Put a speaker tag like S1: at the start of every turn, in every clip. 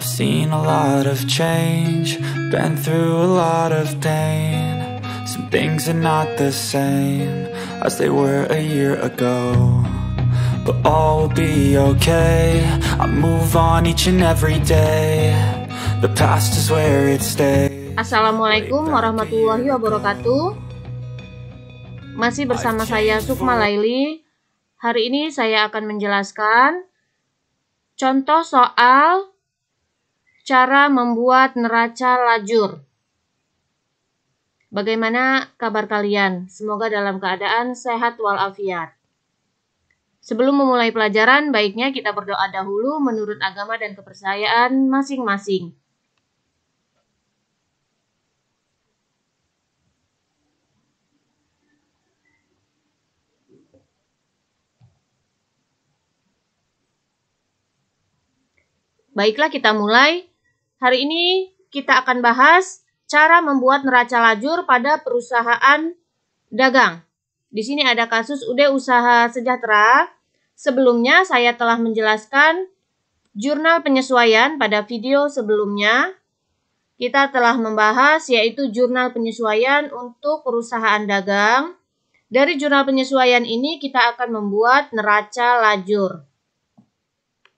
S1: I've seen a lot of change, been through a lot of pain Some things are not the same as they were a year ago But all will be okay, I move on each and every day The past is where it stays Assalamualaikum warahmatullahi wabarakatuh Masih bersama saya Sukma Laili Hari ini saya akan menjelaskan Contoh soal Cara membuat neraca lajur. Bagaimana kabar kalian? Semoga dalam keadaan sehat walafiat. Sebelum memulai pelajaran, baiknya kita berdoa dahulu menurut agama dan kepercayaan masing-masing. Baiklah, kita mulai. Hari ini kita akan bahas cara membuat neraca lajur pada perusahaan dagang. Di sini ada kasus UD Usaha Sejahtera. Sebelumnya saya telah menjelaskan jurnal penyesuaian pada video sebelumnya. Kita telah membahas yaitu jurnal penyesuaian untuk perusahaan dagang. Dari jurnal penyesuaian ini kita akan membuat neraca lajur.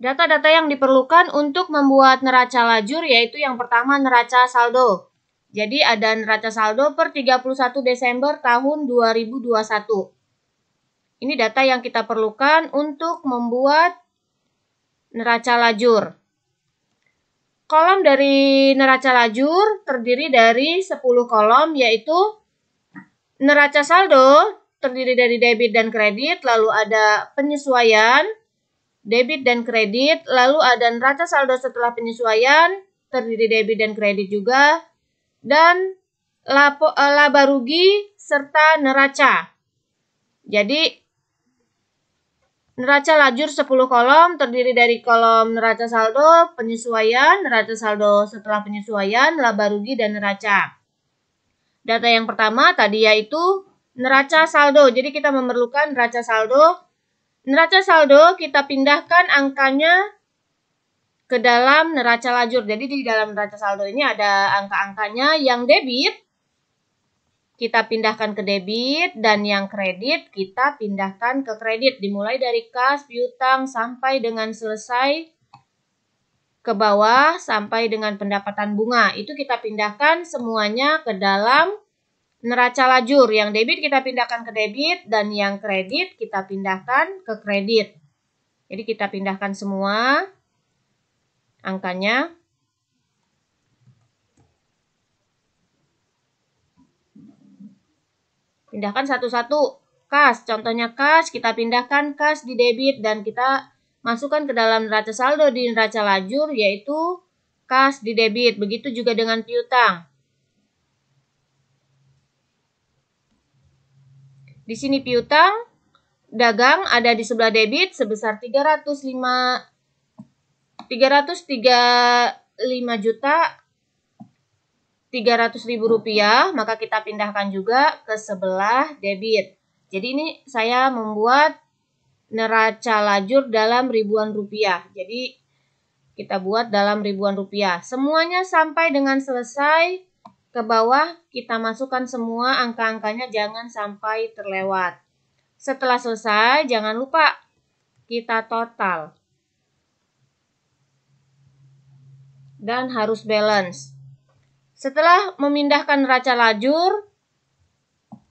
S1: Data-data yang diperlukan untuk membuat neraca lajur yaitu yang pertama neraca saldo. Jadi ada neraca saldo per 31 Desember tahun 2021. Ini data yang kita perlukan untuk membuat neraca lajur. Kolom dari neraca lajur terdiri dari 10 kolom yaitu neraca saldo terdiri dari debit dan kredit, lalu ada penyesuaian, debit dan kredit, lalu ada neraca saldo setelah penyesuaian, terdiri debit dan kredit juga, dan lapo, eh, laba rugi serta neraca. Jadi, neraca lajur 10 kolom terdiri dari kolom neraca saldo, penyesuaian, neraca saldo setelah penyesuaian, laba rugi, dan neraca. Data yang pertama tadi yaitu neraca saldo. Jadi, kita memerlukan neraca saldo Neraca saldo kita pindahkan angkanya ke dalam neraca lajur. Jadi di dalam neraca saldo ini ada angka-angkanya yang debit kita pindahkan ke debit dan yang kredit kita pindahkan ke kredit. Dimulai dari kas, piutang sampai dengan selesai ke bawah sampai dengan pendapatan bunga. Itu kita pindahkan semuanya ke dalam neraca lajur yang debit kita pindahkan ke debit dan yang kredit kita pindahkan ke kredit. Jadi kita pindahkan semua angkanya. Pindahkan satu-satu. Kas, contohnya kas, kita pindahkan kas di debit dan kita masukkan ke dalam neraca saldo di neraca lajur yaitu kas di debit. Begitu juga dengan piutang Di sini piutang dagang ada di sebelah debit sebesar 305 335 juta 300 ribu rupiah, maka kita pindahkan juga ke sebelah debit. Jadi ini saya membuat neraca lajur dalam ribuan rupiah. Jadi kita buat dalam ribuan rupiah. Semuanya sampai dengan selesai ke bawah kita masukkan semua angka-angkanya jangan sampai terlewat. Setelah selesai jangan lupa kita total. Dan harus balance. Setelah memindahkan raca lajur,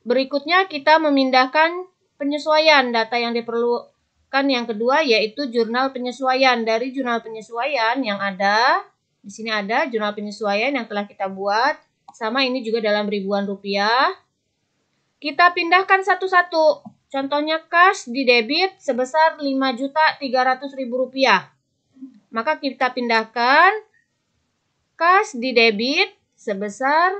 S1: berikutnya kita memindahkan penyesuaian data yang diperlukan yang kedua yaitu jurnal penyesuaian. Dari jurnal penyesuaian yang ada, di sini ada jurnal penyesuaian yang telah kita buat, sama ini juga dalam ribuan rupiah. Kita pindahkan satu-satu. Contohnya kas di debit sebesar Rp5.300.000. Maka kita pindahkan kas di debit sebesar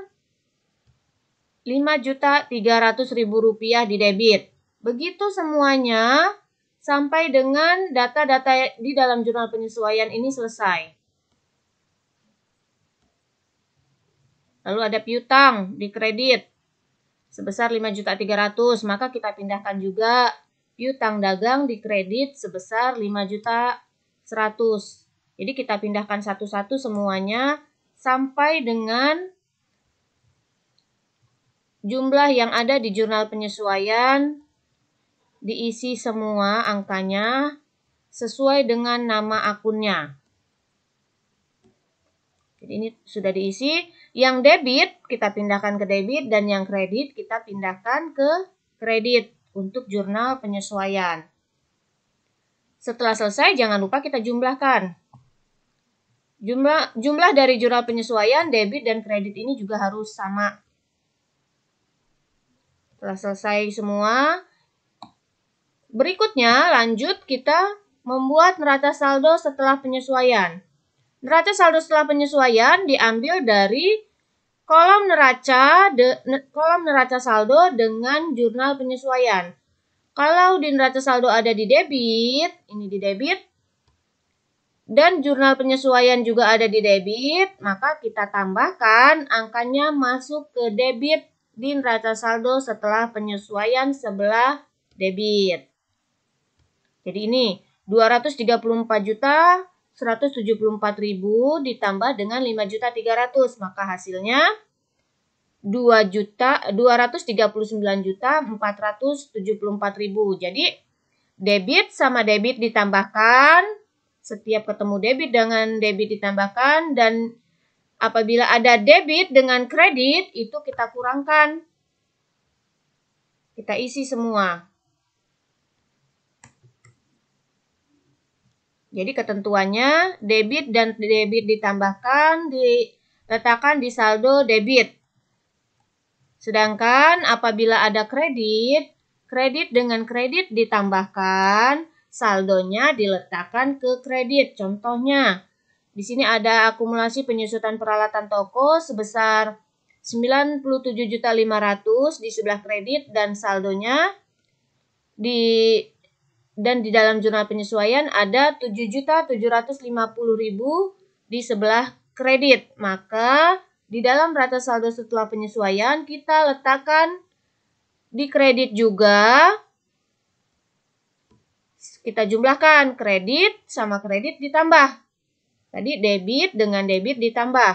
S1: Rp5.300.000 di debit. Begitu semuanya sampai dengan data-data di dalam jurnal penyesuaian ini selesai. Lalu ada piutang di kredit sebesar juta 5.300, maka kita pindahkan juga piutang dagang di kredit sebesar juta 5.100. Jadi kita pindahkan satu-satu semuanya sampai dengan jumlah yang ada di jurnal penyesuaian diisi semua angkanya sesuai dengan nama akunnya. Jadi ini sudah diisi. Yang debit kita pindahkan ke debit dan yang kredit kita pindahkan ke kredit untuk jurnal penyesuaian. Setelah selesai jangan lupa kita jumlahkan. Jumlah jumlah dari jurnal penyesuaian debit dan kredit ini juga harus sama. Setelah selesai semua, berikutnya lanjut kita membuat neraca saldo setelah penyesuaian. Neraca saldo setelah penyesuaian diambil dari kolom neraca de, ne, kolom neraca saldo dengan jurnal penyesuaian. Kalau di neraca saldo ada di debit, ini di debit, dan jurnal penyesuaian juga ada di debit, maka kita tambahkan angkanya masuk ke debit di neraca saldo setelah penyesuaian sebelah debit. Jadi ini 234 juta 174.000 ditambah dengan 5.300 maka hasilnya 2 juta 239 juta 474.000. Jadi debit sama debit ditambahkan setiap ketemu debit dengan debit ditambahkan dan apabila ada debit dengan kredit itu kita kurangkan. Kita isi semua. Jadi ketentuannya debit dan debit ditambahkan diletakkan di saldo debit. Sedangkan apabila ada kredit, kredit dengan kredit ditambahkan, saldonya diletakkan ke kredit. Contohnya, di sini ada akumulasi penyusutan peralatan toko sebesar 97.500 di sebelah kredit dan saldonya di dan di dalam jurnal penyesuaian ada 7.750.000 di sebelah kredit. Maka di dalam rata saldo setelah penyesuaian kita letakkan di kredit juga. Kita jumlahkan kredit sama kredit ditambah. Tadi debit dengan debit ditambah.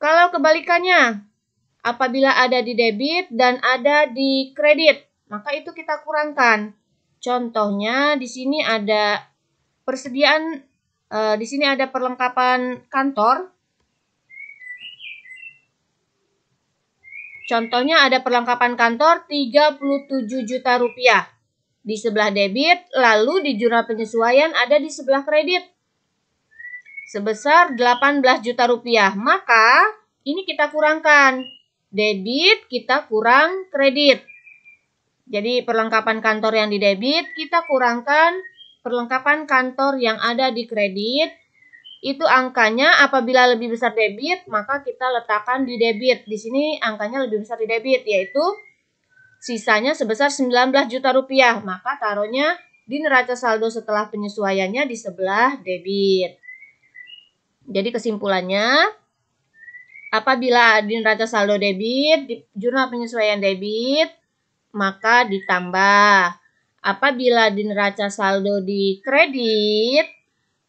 S1: Kalau kebalikannya, apabila ada di debit dan ada di kredit, maka itu kita kurangkan. Contohnya di sini ada persediaan eh, di sini ada perlengkapan kantor. Contohnya ada perlengkapan kantor 37 juta rupiah di sebelah debit, lalu di jurnal penyesuaian ada di sebelah kredit sebesar 18 juta rupiah. Maka ini kita kurangkan debit kita kurang kredit. Jadi perlengkapan kantor yang di debit kita kurangkan perlengkapan kantor yang ada di kredit. Itu angkanya apabila lebih besar debit maka kita letakkan di debit. Di sini angkanya lebih besar di debit yaitu sisanya sebesar 19 juta rupiah. Maka taruhnya di neraca saldo setelah penyesuaiannya di sebelah debit. Jadi kesimpulannya apabila di neraca saldo debit di jurnal penyesuaian debit maka ditambah. Apabila di neraca saldo di kredit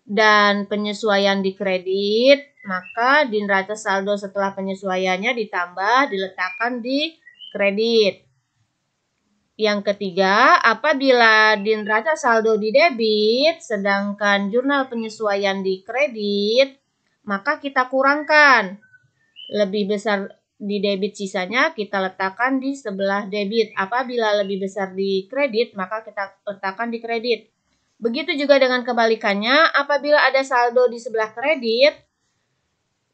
S1: dan penyesuaian di kredit, maka di neraca saldo setelah penyesuaiannya ditambah diletakkan di kredit. Yang ketiga, apabila di neraca saldo di debit sedangkan jurnal penyesuaian di kredit, maka kita kurangkan. Lebih besar di debit sisanya kita letakkan di sebelah debit. Apabila lebih besar di kredit, maka kita letakkan di kredit. Begitu juga dengan kebalikannya, apabila ada saldo di sebelah kredit,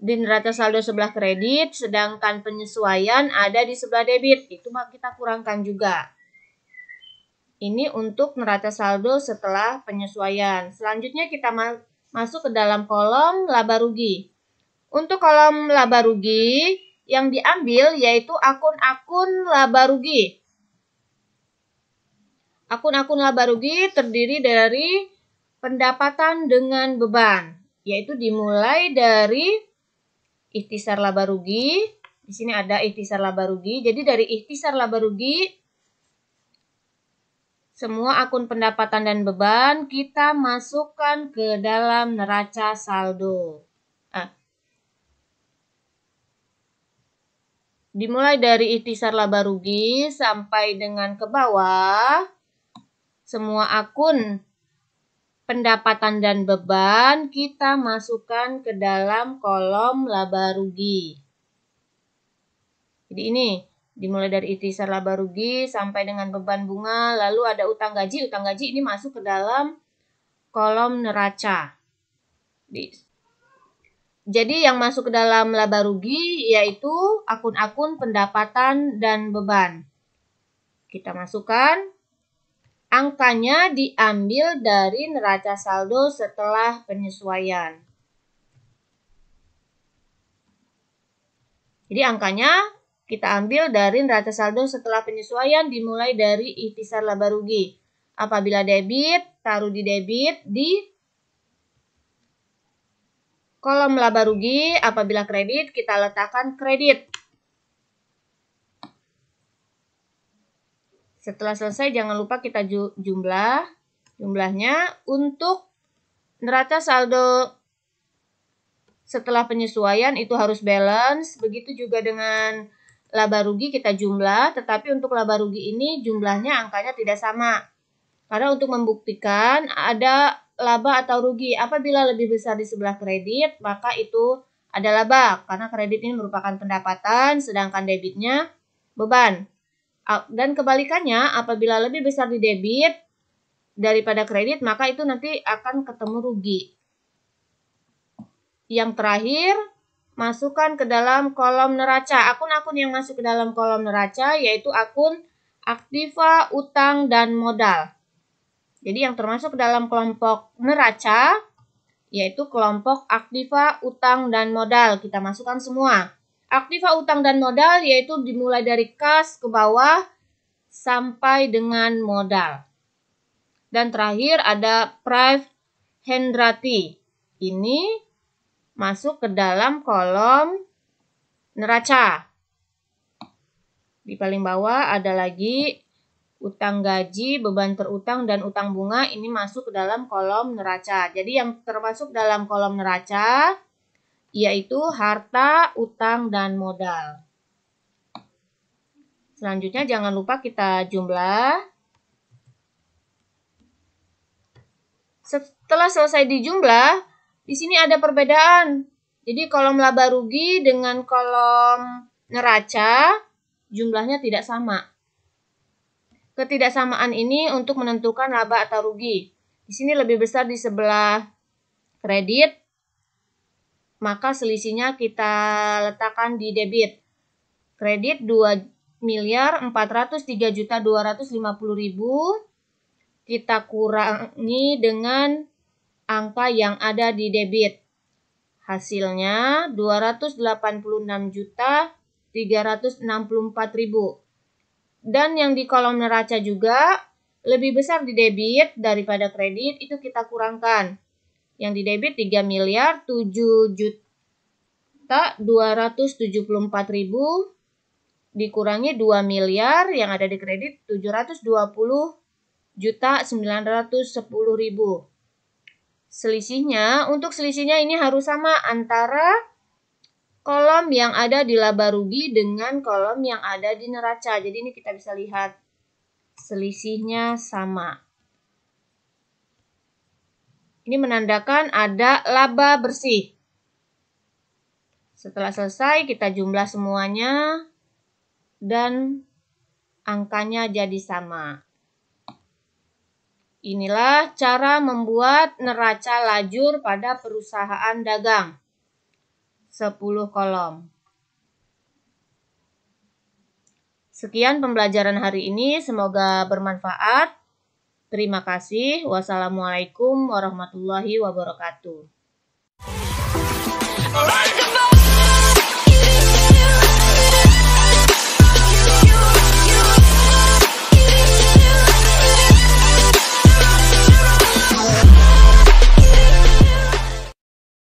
S1: di neraca saldo sebelah kredit, sedangkan penyesuaian ada di sebelah debit, itu kita kurangkan juga. Ini untuk neraca saldo setelah penyesuaian. Selanjutnya kita masuk ke dalam kolom laba rugi. Untuk kolom laba rugi, yang diambil yaitu akun-akun laba rugi. Akun-akun laba rugi terdiri dari pendapatan dengan beban, yaitu dimulai dari ikhtisar laba rugi. Di sini ada ikhtisar laba rugi. Jadi dari ikhtisar laba rugi semua akun pendapatan dan beban kita masukkan ke dalam neraca saldo. dimulai dari itisar laba rugi sampai dengan ke bawah semua akun pendapatan dan beban kita masukkan ke dalam kolom laba rugi. Jadi ini dimulai dari itisar laba rugi sampai dengan beban bunga, lalu ada utang gaji. Utang gaji ini masuk ke dalam kolom neraca. Di jadi yang masuk ke dalam laba rugi yaitu akun-akun pendapatan dan beban. Kita masukkan. Angkanya diambil dari neraca saldo setelah penyesuaian. Jadi angkanya kita ambil dari neraca saldo setelah penyesuaian dimulai dari ikhtisar laba rugi. Apabila debit, taruh di debit di Kolom laba rugi apabila kredit kita letakkan kredit. Setelah selesai jangan lupa kita jumlah jumlahnya untuk neraca saldo setelah penyesuaian itu harus balance. Begitu juga dengan laba rugi kita jumlah, tetapi untuk laba rugi ini jumlahnya angkanya tidak sama. Karena untuk membuktikan ada laba atau rugi. Apabila lebih besar di sebelah kredit, maka itu ada laba karena kredit ini merupakan pendapatan sedangkan debitnya beban. Dan kebalikannya, apabila lebih besar di debit daripada kredit, maka itu nanti akan ketemu rugi. Yang terakhir, masukkan ke dalam kolom neraca. Akun-akun yang masuk ke dalam kolom neraca yaitu akun aktiva, utang, dan modal. Jadi yang termasuk dalam kelompok neraca yaitu kelompok aktiva, utang, dan modal. Kita masukkan semua. Aktiva, utang, dan modal yaitu dimulai dari kas ke bawah sampai dengan modal. Dan terakhir ada private Hendrati. Ini masuk ke dalam kolom neraca. Di paling bawah ada lagi utang gaji, beban terutang, dan utang bunga ini masuk ke dalam kolom neraca. Jadi yang termasuk dalam kolom neraca yaitu harta, utang, dan modal. Selanjutnya jangan lupa kita jumlah. Setelah selesai dijumlah, di sini ada perbedaan. Jadi kolom laba rugi dengan kolom neraca jumlahnya tidak sama ketidaksamaan ini untuk menentukan laba atau rugi. Di sini lebih besar di sebelah kredit, maka selisihnya kita letakkan di debit. Kredit 2 miliar 403 juta 250 ribu kita kurangi dengan angka yang ada di debit. Hasilnya 286 juta 364 ribu. Dan yang di kolom neraca juga lebih besar di debit daripada kredit itu kita kurangkan. Yang di debit 3 miliar 7 juta 274 ribu dikurangi 2 miliar yang ada di kredit 720 juta 910 ribu. Selisihnya, untuk selisihnya ini harus sama antara kolom yang ada di laba rugi dengan kolom yang ada di neraca. Jadi ini kita bisa lihat selisihnya sama. Ini menandakan ada laba bersih. Setelah selesai kita jumlah semuanya dan angkanya jadi sama. Inilah cara membuat neraca lajur pada perusahaan dagang. 10 kolom. Sekian pembelajaran hari ini, semoga bermanfaat. Terima kasih. Wassalamualaikum warahmatullahi wabarakatuh.